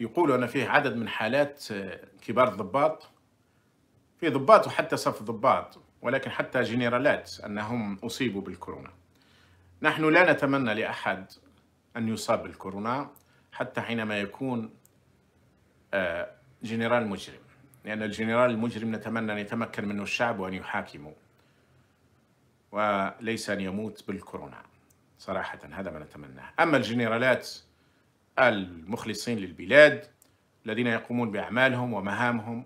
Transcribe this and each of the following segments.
يقولوا أن فيه عدد من حالات آه، كبار الضباط في ضباط وحتى صف ضباط ولكن حتى جنرالات أنهم أصيبوا بالكورونا نحن لا نتمنى لأحد أن يصاب بالكورونا حتى حينما يكون آه، جنرال مجرم لأن الجنرال المجرم نتمنى أن يتمكن منه الشعب وأن يحاكمه وليس أن يموت بالكورونا صراحة هذا ما نتمناه أما الجنرالات المخلصين للبلاد الذين يقومون بأعمالهم ومهامهم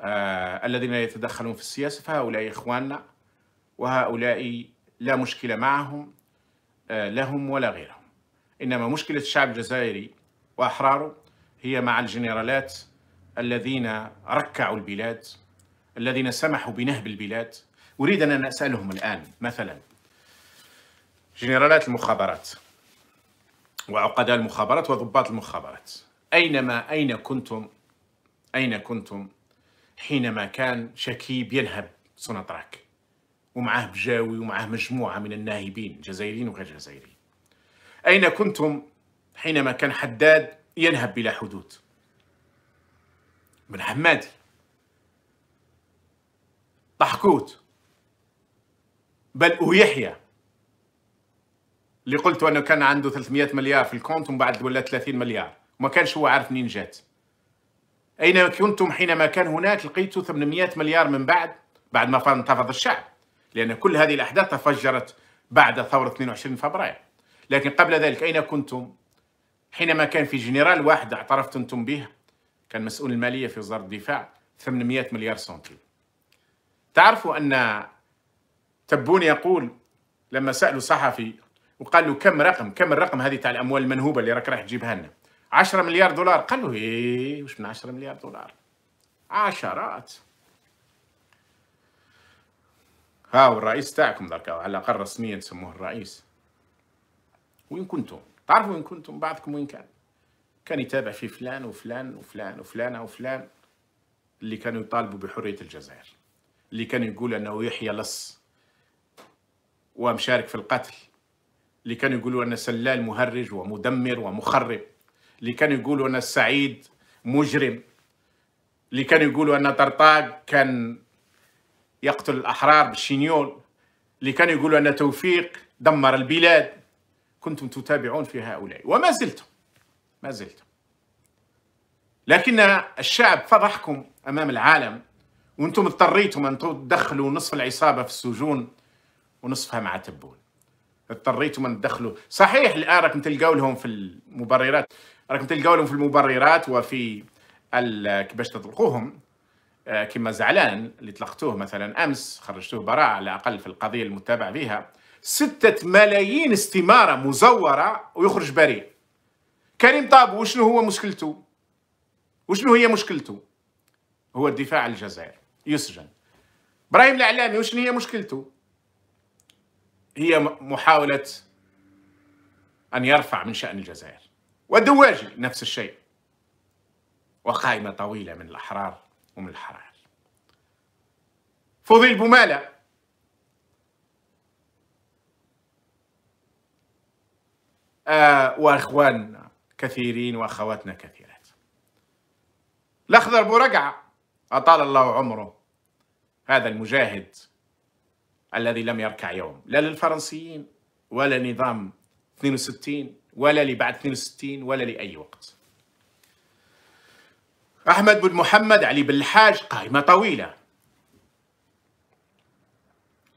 آه الذين يتدخلون في السياسة فهؤلاء إخواننا وهؤلاء لا مشكلة معهم آه لهم ولا غيرهم إنما مشكلة الشعب الجزائري وأحراره هي مع الجنرالات الذين ركعوا البلاد الذين سمحوا بنهب البلاد أريد أن أسألهم الآن مثلا جنرالات المخابرات وعقداء المخابرات وضباط المخابرات أينما أين كنتم أين كنتم حينما كان شكيب ينهب سونطراك ومعه بجاوي ومعه مجموعة من الناهبين جزائريين وغير جزائريين أين كنتم حينما كان حداد ينهب بلا حدود بن حمادي طحكوت بل يحيى اللي قلت انه كان عنده 300 مليار في الكونت ومن بعد ولا 30 مليار وما كانش هو عارف منين جات اين كنتم حينما كان هناك لقيتوا 800 مليار من بعد بعد ما انتفض الشعب لان كل هذه الاحداث تفجرت بعد ثوره 22 فبراير لكن قبل ذلك اين كنتم حينما كان في جنرال واحد اعترفت انتم به كان مسؤول الماليه في وزاره الدفاع 800 مليار سنتي تعرفوا ان تبون يقول لما سالوا صحفي وقال له كم رقم كم الرقم هذه تاع الاموال المنهوبه اللي راك رايح تجيبها لنا 10 مليار دولار قال له ايه واش من 10 مليار دولار عشرات هاو الرئيس تاعكم ذاك على الاقل رسميا تسموه الرئيس وين كنتم تعرفوا وين كنتم بعضكم وين كان كان يتابع في فلان وفلان وفلان وفلان وفلان اللي كانوا يطالبوا بحريه الجزائر اللي كان يقول انه يحيى لص ومشارك في القتل اللي كانوا يقولوا أن سلال مهرج ومدمر ومخرب اللي كانوا يقولوا أن السعيد مجرم اللي كانوا يقولوا أن طرطاق كان يقتل الأحرار بالشينيول اللي كانوا يقولوا أن توفيق دمر البلاد كنتم تتابعون في هؤلاء وما زلتم ما زلتم لكن الشعب فضحكم أمام العالم وأنتم اضطريتم أن تدخلوا نصف العصابة في السجون ونصفها مع تبون اضطريتم من تدخلوا صحيح الان راكم تلقاو لهم في المبررات راكم تلقاو لهم في المبررات وفي كيفاش تطلقوهم آه، كما زعلان اللي طلقتوه مثلا امس خرجتوه براءه على الاقل في القضيه المتابع فيها ستة ملايين استمارة مزورة ويخرج بريء كريم طاب وشنو هو مشكلته وشنو هي مشكلته هو الدفاع عن الجزائر يسجن ابراهيم الاعلامي وشنو هي مشكلته هي محاولة أن يرفع من شأن الجزائر والدواجي نفس الشيء وقائمة طويلة من الأحرار ومن الحرائر فضيل بومالة آه وإخواننا كثيرين وأخواتنا كثيرات الأخضر بورقعة أطال الله عمره هذا المجاهد الذي لم يركع يوم لا للفرنسيين ولا نظام 62 ولا لبعد 62 ولا لأي وقت أحمد بن محمد علي بن الحاج قائمة طويلة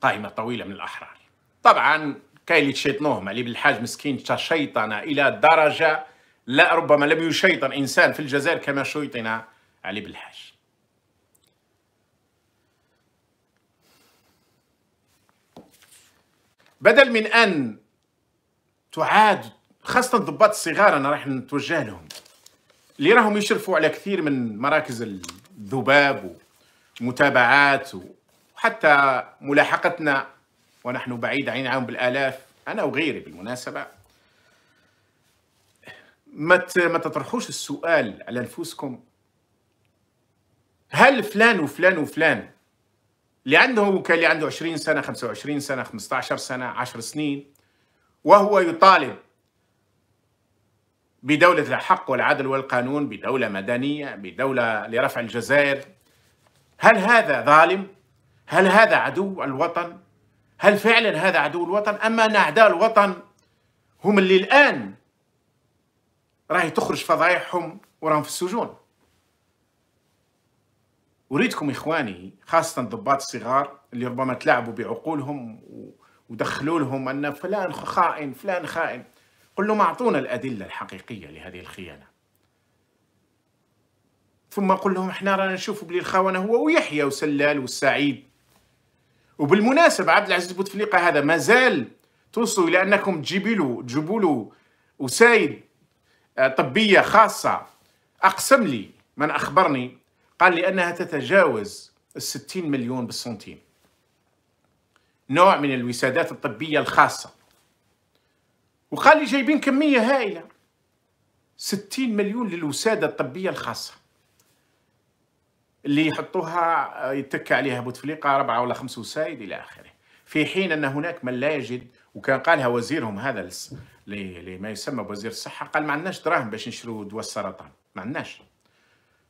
قائمة طويلة من الأحرار طبعا كاين اللي تشيطنوهم علي بن الحاج مسكين تشيطن إلى درجة لا ربما لم يشيطن إنسان في الجزائر كما شيطن علي بن الحاج بدل من أن تعاد خاصة الضباط الصغار أنا راح نتوجه لهم اللي راهم يشرفوا على كثير من مراكز الذباب ومتابعات وحتى ملاحقتنا ونحن بعيد عن عام بالآلاف أنا وغيري بالمناسبة ما ما تطرحوش السؤال على نفوسكم هل فلان وفلان وفلان اللي عنده كان اللي عنده 20 سنة 25 سنة 15 سنة 10 سنين وهو يطالب بدولة الحق والعدل والقانون بدولة مدنية بدولة لرفع الجزائر هل هذا ظالم؟ هل هذا عدو الوطن؟ هل فعلا هذا عدو الوطن؟ أما أن أعداء الوطن هم اللي الآن راهي تخرج فضايحهم وراهم في السجون أريدكم إخواني خاصة الضباط الصغار اللي ربما تلعبوا بعقولهم ودخلوا لهم أن فلان خائن فلان خائن قل لهم أعطونا الأدلة الحقيقية لهذه الخيانة ثم قل لهم احنا رانا نشوفوا بلي الخونه هو ويحيى وسلال والسعيد وبالمناسبه عبد العزيز بوتفليقه هذا مازال توصلوا الى انكم تجيبوا له تجيبوا له وسايد آه، طبيه خاصه اقسم لي من اخبرني قال لأنها تتجاوز الستين مليون بالسنتيم نوع من الوسادات الطبية الخاصة وقال لي جايبين كمية هائلة 60 مليون للوسادة الطبية الخاصة اللي يحطوها يتكى عليها بوتفليقة أربعة ولا خمسة وسائد إلى آخره في حين أن هناك من لا يجد وكان قالها وزيرهم هذا لما يسمى بوزير الصحة قال ما عندناش دراهم باش نشرو دواء السرطان ما عندناش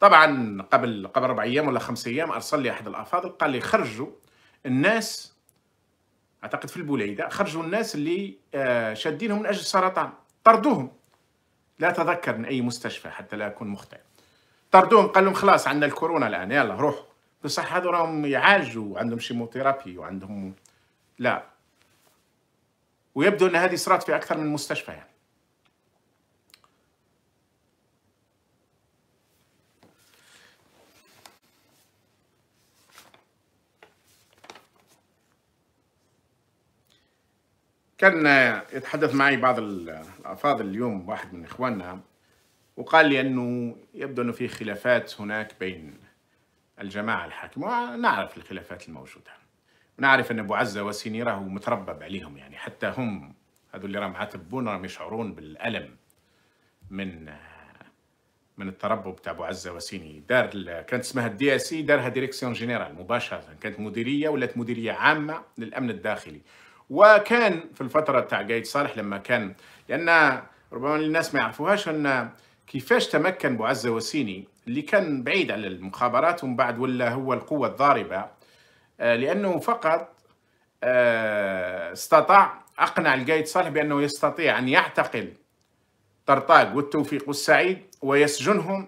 طبعا قبل قبل اربع ايام ولا خمس ايام ارسل لي احد الافاضل قال لي خرجوا الناس اعتقد في البوليده خرجوا الناس اللي آه، شادينهم من اجل السرطان طردوهم لا تذكر من اي مستشفى حتى لا اكون مخطئ طردوهم قال لهم خلاص عندنا الكورونا الان يلا روحوا بصح هذو راهم يعالجوا وعندهم شيموثيرابي وعندهم لا ويبدو ان هذه صارت في اكثر من مستشفى يعني كان يتحدث معي بعض الأفاضل اليوم واحد من إخواننا وقال لي أنه يبدو أنه في خلافات هناك بين الجماعة الحاكمة ونعرف الخلافات الموجودة ونعرف أن أبو عزة والسيني راهو متربب عليهم يعني حتى هم هذو اللي راهم عاتبون راهم يشعرون بالألم من من التربب تاع ابو عزه وسيني دار كانت اسمها الدي اس اي دارها ديريكسيون جينيرال مباشره كانت مديريه ولات مديريه عامه للامن الداخلي وكان في الفترة تاع قايد صالح لما كان لأن ربما الناس ما يعرفوهاش أن كيفاش تمكن بوعزة وسيني اللي كان بعيد على المخابرات ومن بعد ولا هو القوة الضاربة آه، لأنه فقط آه، استطاع أقنع القايد صالح بأنه يستطيع أن يعتقل طرطاق والتوفيق والسعيد ويسجنهم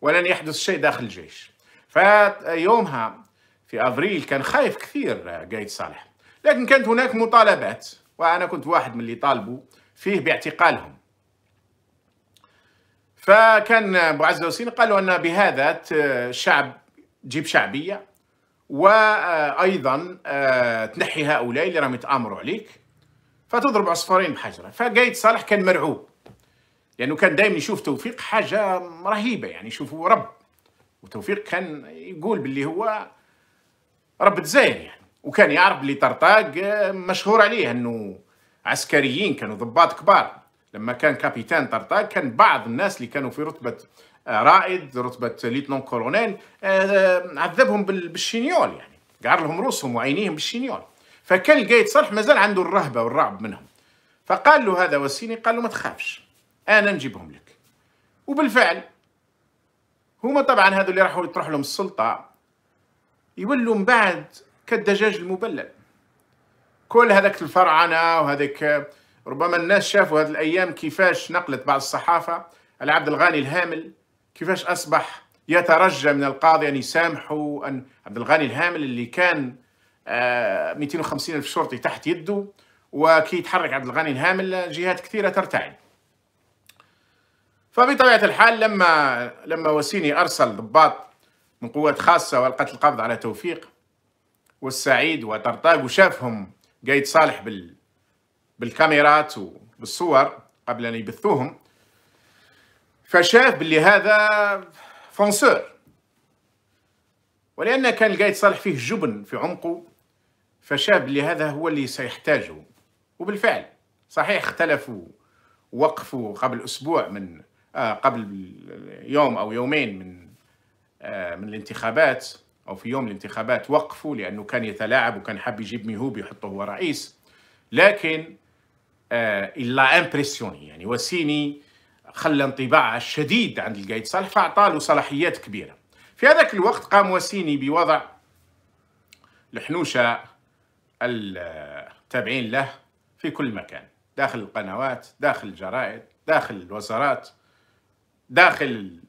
ولن يحدث شيء داخل الجيش فيومها في أفريل كان خايف كثير قايد آه، صالح لكن كانت هناك مطالبات وأنا كنت واحد من اللي طالبوا فيه باعتقالهم فكان أبو عز وسين قالوا أن بهذا الشعب تجيب شعبية وأيضا آه، تنحي هؤلاء اللي راهم يتآمروا عليك فتضرب عصفورين بحجرة فقايد صالح كان مرعوب لأنه كان دائما يشوف توفيق حاجة رهيبة يعني يشوفه رب وتوفيق كان يقول باللي هو رب الجزائر يعني وكان يعرف بلي طرطاق آه، مشهور عليه انه عسكريين كانوا ضباط كبار لما كان كابيتان طرطاق كان بعض الناس اللي كانوا في رتبه آه، رائد رتبه ليتنون كولونيل آه، عذبهم بالشينيول يعني قعر لهم روسهم وعينيهم بالشينيول فكان القايد صالح مازال عنده الرهبه والرعب منهم فقال له هذا وسيني قال له ما تخافش انا نجيبهم لك وبالفعل هما طبعا هذو اللي راحوا يطرح لهم السلطه يولوا من بعد كالدجاج المبلل كل هذاك الفرعنة وهذاك ربما الناس شافوا هذه الأيام كيفاش نقلت بعض الصحافة على عبد الغني الهامل كيفاش أصبح يترجى من القاضي أن يسامحه أن عبد الغني الهامل اللي كان 250 آه، ألف شرطي تحت يده وكي يتحرك عبد الغني الهامل جهات كثيرة ترتعد فبطبيعة الحال لما لما وسيني أرسل ضباط من قوات خاصة والقت القبض على توفيق والسعيد وطرطاق وشافهم قايد صالح بال بالكاميرات وبالصور قبل ان يبثوهم فشاف باللي هذا فونسور ولان كان القايد صالح فيه جبن في عمقه فشاف باللي هذا هو اللي سيحتاجه وبالفعل صحيح اختلفوا وقفوا قبل اسبوع من آه قبل يوم او يومين من آه من الانتخابات أو في يوم الانتخابات وقفوا لأنه كان يتلاعب وكان حاب يجيب ميهوب يحطه هو رئيس لكن آه، إلا امبريسيوني يعني وسيني خلى انطباع شديد عند القايد صالح فأعطاله صلاحيات كبيرة في هذاك الوقت قام وسيني بوضع الحنوشة التابعين له في كل مكان داخل القنوات داخل الجرائد داخل الوزارات داخل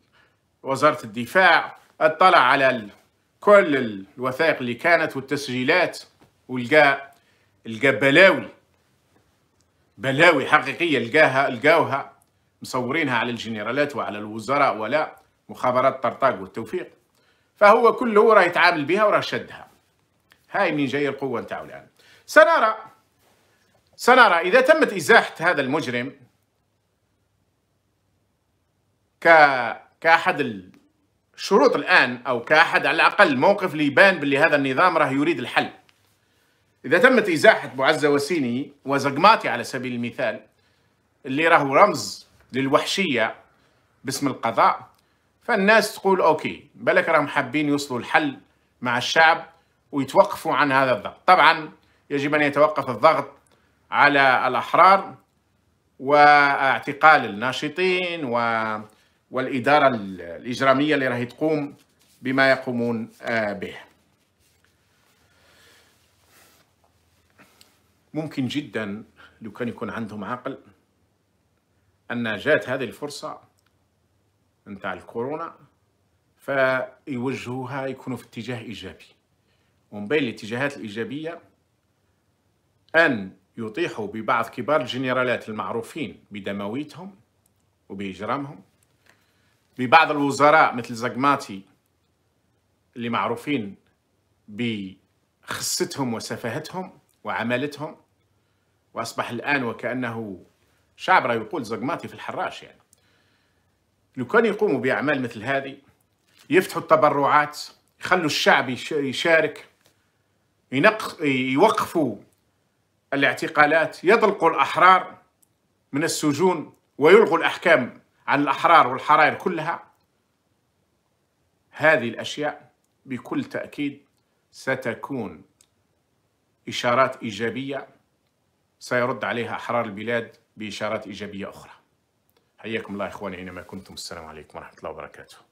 وزارة الدفاع اطلع على كل الوثائق اللي كانت والتسجيلات ولقى لقى بلاوي بلاوي حقيقيه لقاها لقاوها مصورينها على الجنرالات وعلى الوزراء ولا مخابرات طرطاق والتوفيق فهو كله راه يتعامل بها وراه شدها هاي من جايه القوه نتاعو الان سنرى سنرى اذا تمت ازاحه هذا المجرم ك كاحد شروط الان او كاحد على الاقل موقف ليبان باللي هذا النظام راه يريد الحل اذا تمت ازاحه معزة وسيني وزقماطي على سبيل المثال اللي راهو رمز للوحشيه باسم القضاء فالناس تقول اوكي بالك راهم حابين يوصلوا الحل مع الشعب ويتوقفوا عن هذا الضغط طبعا يجب ان يتوقف الضغط على الاحرار واعتقال الناشطين و والإدارة الإجرامية اللي راهي تقوم بما يقومون آه، به ممكن جدا لو كان يكون عندهم عقل أن جات هذه الفرصة نتاع الكورونا فيوجهوها يكونوا في اتجاه إيجابي ومن بين الاتجاهات الإيجابية أن يطيحوا ببعض كبار الجنرالات المعروفين بدمويتهم وبإجرامهم ببعض الوزراء مثل زقماتي اللي معروفين بخستهم وسفهتهم وعملتهم وأصبح الآن وكأنه شعب راه يقول زقماتي في الحراش يعني لو كان يقوموا بأعمال مثل هذه يفتحوا التبرعات يخلوا الشعب يشارك ينق... يوقفوا الاعتقالات يطلقوا الأحرار من السجون ويلغوا الأحكام عن الأحرار والحرائر كلها هذه الأشياء بكل تأكيد ستكون إشارات إيجابية سيرد عليها أحرار البلاد بإشارات إيجابية أخرى حياكم الله إخواني أينما كنتم السلام عليكم ورحمة الله وبركاته